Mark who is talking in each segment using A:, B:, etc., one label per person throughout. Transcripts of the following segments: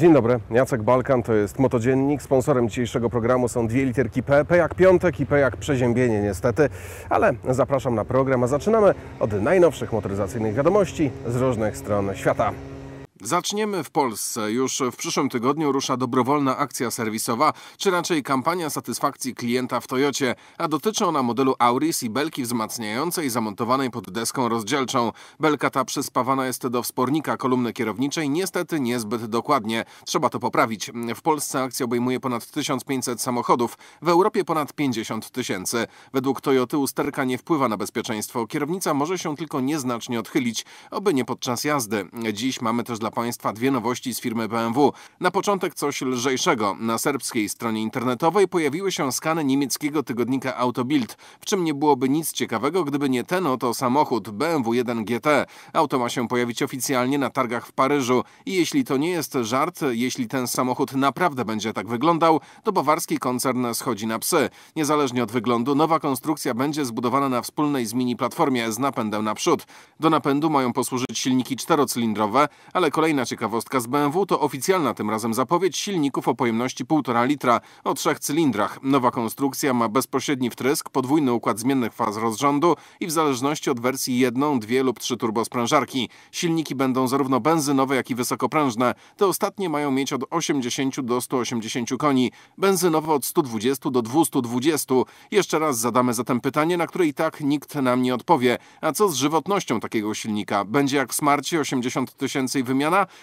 A: Dzień dobry, Jacek Balkan, to jest Motodziennik. Sponsorem dzisiejszego programu są dwie literki P, P jak piątek i P jak przeziębienie niestety, ale zapraszam na program, a zaczynamy od najnowszych motoryzacyjnych wiadomości z różnych stron świata. Zaczniemy w Polsce. Już w przyszłym tygodniu rusza dobrowolna akcja serwisowa, czy raczej kampania satysfakcji klienta w Toyocie, a dotyczy ona modelu Auris i belki wzmacniającej zamontowanej pod deską rozdzielczą. Belka ta przyspawana jest do wspornika kolumny kierowniczej, niestety niezbyt dokładnie. Trzeba to poprawić. W Polsce akcja obejmuje ponad 1500 samochodów, w Europie ponad 50 tysięcy. Według Toyoty usterka nie wpływa na bezpieczeństwo. Kierownica może się tylko nieznacznie odchylić, oby nie podczas jazdy. Dziś mamy też dla Państwa dwie nowości z firmy BMW. Na początek coś lżejszego. Na serbskiej stronie internetowej pojawiły się skany niemieckiego tygodnika Autobild, w czym nie byłoby nic ciekawego, gdyby nie ten oto samochód BMW 1 GT. Auto ma się pojawić oficjalnie na targach w Paryżu i jeśli to nie jest żart, jeśli ten samochód naprawdę będzie tak wyglądał, to bawarski koncern schodzi na psy. Niezależnie od wyglądu, nowa konstrukcja będzie zbudowana na wspólnej z mini platformie z napędem naprzód. Do napędu mają posłużyć silniki czterocylindrowe, ale Kolejna ciekawostka z BMW to oficjalna tym razem zapowiedź silników o pojemności 1,5 litra o trzech cylindrach. Nowa konstrukcja ma bezpośredni wtrysk, podwójny układ zmiennych faz rozrządu i w zależności od wersji jedną, dwie lub trzy turbosprężarki. Silniki będą zarówno benzynowe, jak i wysokoprężne. Te ostatnie mają mieć od 80 do 180 koni, benzynowe od 120 do 220. Jeszcze raz zadamy zatem pytanie, na które i tak nikt nam nie odpowie. A co z żywotnością takiego silnika? Będzie jak w Smarcie 80 tysięcy i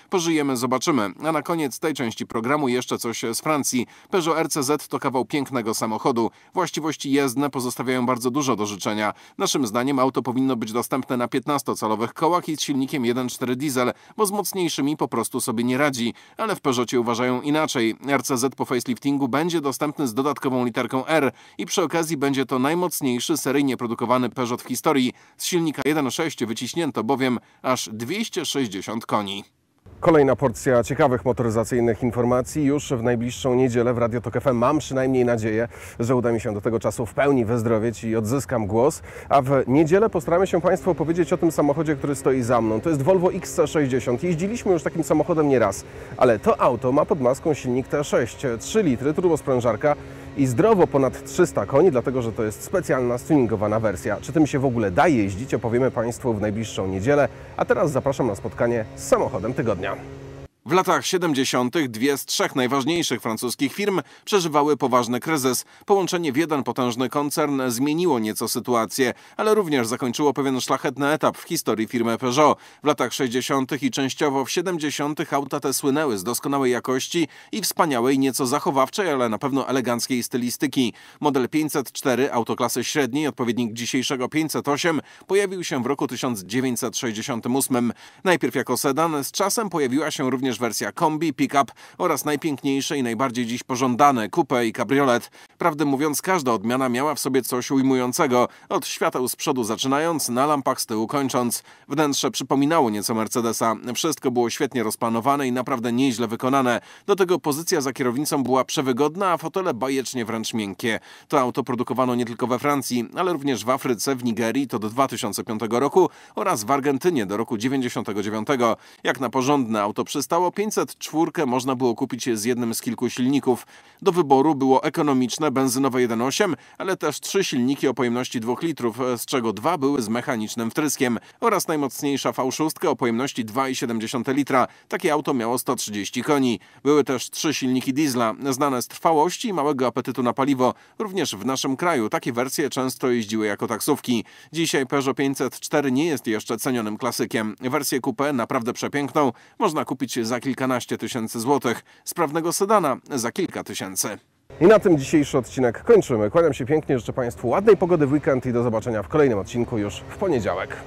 A: Pożyjemy, zobaczymy. A na koniec tej części programu jeszcze coś z Francji. Peugeot RCZ to kawał pięknego samochodu. Właściwości jezdne pozostawiają bardzo dużo do życzenia. Naszym zdaniem auto powinno być dostępne na 15-calowych kołach i z silnikiem 1.4 diesel, bo z mocniejszymi po prostu sobie nie radzi. Ale w Peugeotie uważają inaczej. RCZ po faceliftingu będzie dostępny z dodatkową literką R i przy okazji będzie to najmocniejszy seryjnie produkowany Peugeot w historii. Z silnika 1.6 wyciśnięto bowiem aż 260 koni. Kolejna porcja ciekawych motoryzacyjnych informacji już w najbliższą niedzielę w Radio Tok FM. Mam przynajmniej nadzieję, że uda mi się do tego czasu w pełni wyzdrowieć i odzyskam głos. A w niedzielę postaramy się Państwu opowiedzieć o tym samochodzie, który stoi za mną. To jest Volvo XC60. Jeździliśmy już takim samochodem nieraz, ale to auto ma pod maską silnik T6, 3 litry, turbosprężarka, i zdrowo ponad 300 koni, dlatego że to jest specjalna tuningowana wersja. Czy tym się w ogóle da jeździć, opowiemy Państwu w najbliższą niedzielę, a teraz zapraszam na spotkanie z samochodem tygodnia. W latach 70. dwie z trzech najważniejszych francuskich firm przeżywały poważny kryzys. Połączenie w jeden potężny koncern zmieniło nieco sytuację, ale również zakończyło pewien szlachetny etap w historii firmy Peugeot. W latach 60. i częściowo w 70. auta te słynęły z doskonałej jakości i wspaniałej, nieco zachowawczej, ale na pewno eleganckiej stylistyki. Model 504 autoklasy średniej, odpowiednik dzisiejszego 508, pojawił się w roku 1968. Najpierw jako sedan, z czasem pojawiła się również również wersja kombi, pick-up oraz najpiękniejsze i najbardziej dziś pożądane coupe i kabriolet. Prawdę mówiąc, każda odmiana miała w sobie coś ujmującego, od świateł z przodu zaczynając, na lampach z tyłu kończąc. Wnętrze przypominało nieco Mercedesa. Wszystko było świetnie rozplanowane i naprawdę nieźle wykonane. Do tego pozycja za kierownicą była przewygodna, a fotele bajecznie wręcz miękkie. To auto produkowano nie tylko we Francji, ale również w Afryce, w Nigerii to do 2005 roku oraz w Argentynie do roku 1999. Jak na porządne auto przystało, Samą 504 można było kupić z jednym z kilku silników. Do wyboru było ekonomiczne benzynowe 1.8, ale też trzy silniki o pojemności 2 litrów, z czego dwa były z mechanicznym wtryskiem oraz najmocniejsza V6 o pojemności 2,7 litra. Takie auto miało 130 koni. Były też trzy silniki diesla, znane z trwałości i małego apetytu na paliwo. Również w naszym kraju takie wersje często jeździły jako taksówki. Dzisiaj Peugeot 504 nie jest jeszcze cenionym klasykiem. Wersję coupé naprawdę przepiękną można kupić za kilkanaście tysięcy złotych, sprawnego sedana za kilka tysięcy. I na tym dzisiejszy odcinek kończymy. Kłaniam się pięknie, życzę Państwu ładnej pogody w weekend i do zobaczenia w kolejnym odcinku już w poniedziałek.